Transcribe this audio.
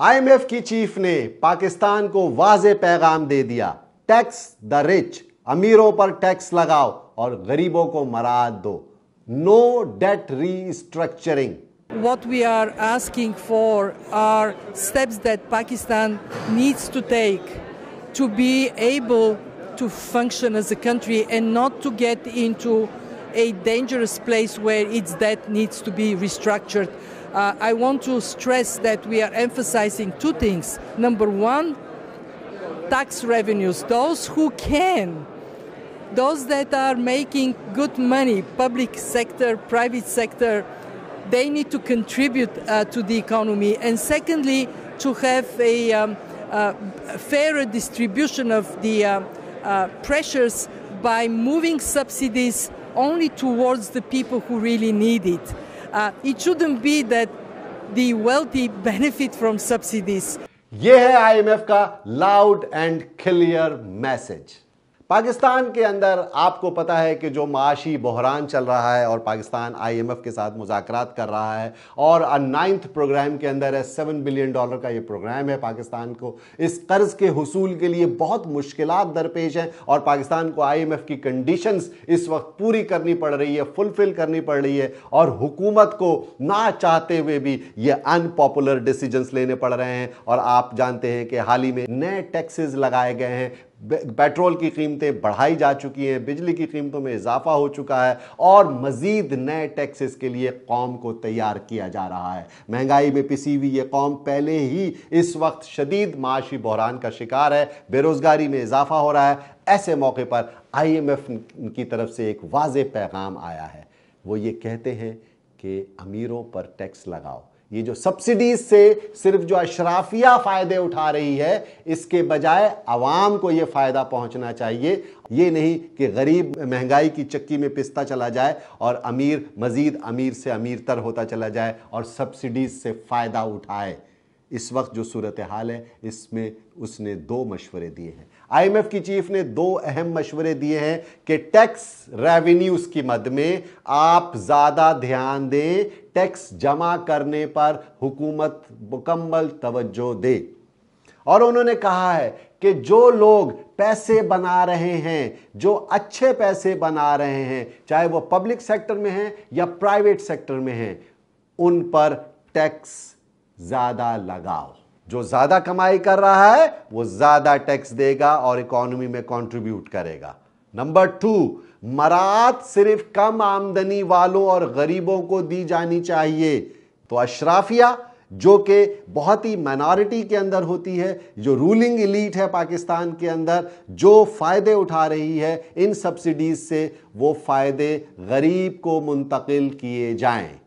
IMF की chief ने पाकिस्तान को वाज पैगाम दे दिया टैक्स द रिच अमीरों पर टैक्स लगाओ और गरीबों को मराद दो no debt restructuring What we are asking for are steps that Pakistan needs to take to be able to function as a country and not to get into a dangerous place where its debt needs to be restructured. Uh, I want to stress that we are emphasizing two things. Number one, tax revenues, those who can, those that are making good money, public sector, private sector, they need to contribute uh, to the economy. And secondly, to have a um, uh, fairer distribution of the uh, uh, pressures by moving subsidies only towards the people who really need it. Uh, it shouldn't be that the wealthy benefit from subsidies. यह है IMF का loud and clear message Pakistan के अंदर आपको पता है कि जो माशी बहरान चल रहा है और पाकिस्तान आईएमएफ के साथ मुजाकर कर रहा है और नाइन्थ प्रोग्राम के अंदर है सेवन बिलियन डॉलर का ये प्रोग्राम है पाकिस्तान को इस कर्ज के हसूल के लिए बहुत मुश्किल दरपेश हैं और पाकिस्तान को आईएमएफ की कंडीशंस इस वक्त पूरी करनी पड़ रही है फुलफिल करनी पड़ रही है और हुकूमत को ना चाहते हुए भी ये अनपॉपुलर डिसीजन लेने पड़ रहे हैं और आप जानते हैं कि हाल ही में नए टैक्सेज लगाए गए हैं पेट्रोल की कीमतें बढ़ाई जा चुकी हैं बिजली की कीमतों में इजाफा हो चुका है और मज़ीद नए टैक्सेस के लिए कौम को तैयार किया जा रहा है महंगाई में पिसी हुई ये कौम पहले ही इस वक्त शदीद माशी बहरान का शिकार है बेरोज़गारी में इजाफा हो रहा है ऐसे मौके पर आई एम एफ की तरफ से एक वाज पैगाम आया है वो ये कहते हैं कि अमीरों पर टैक्स लगाओ ये जो सब्सिडीज से सिर्फ जो अशराफिया फ़ायदे उठा रही है इसके बजाय आवाम को ये फ़ायदा पहुंचना चाहिए ये नहीं कि गरीब महंगाई की चक्की में पिसता चला जाए और अमीर मज़ीद अमीर से अमीर तर होता चला जाए और सब्सिडीज से फ़ायदा उठाए इस वक्त जो सूरत हाल है इसमें उसने दो मशवरे दिए हैं आईएमएफ की चीफ ने दो अहम मशवरे दिए हैं कि टैक्स रेवेन्यूज की मद में आप ज़्यादा ध्यान दें टैक्स जमा करने पर हुकूमत मुकम्मल तवज्जो दे और उन्होंने कहा है कि जो लोग पैसे बना रहे हैं जो अच्छे पैसे बना रहे हैं चाहे वो पब्लिक सेक्टर में हैं या प्राइवेट सेक्टर में हैं उन पर टैक्स ज्यादा लगाओ जो ज्यादा कमाई कर रहा है वो ज्यादा टैक्स देगा और इकोनॉमी में कंट्रीब्यूट करेगा नंबर टू मरात सिर्फ कम आमदनी वालों और गरीबों को दी जानी चाहिए तो अशराफिया जो कि बहुत ही माइनॉरिटी के अंदर होती है जो रूलिंग इलीट है पाकिस्तान के अंदर जो फ़ायदे उठा रही है इन सब्सिडीज़ से वो फ़ायदे गरीब को मुंतकिल किए जाएं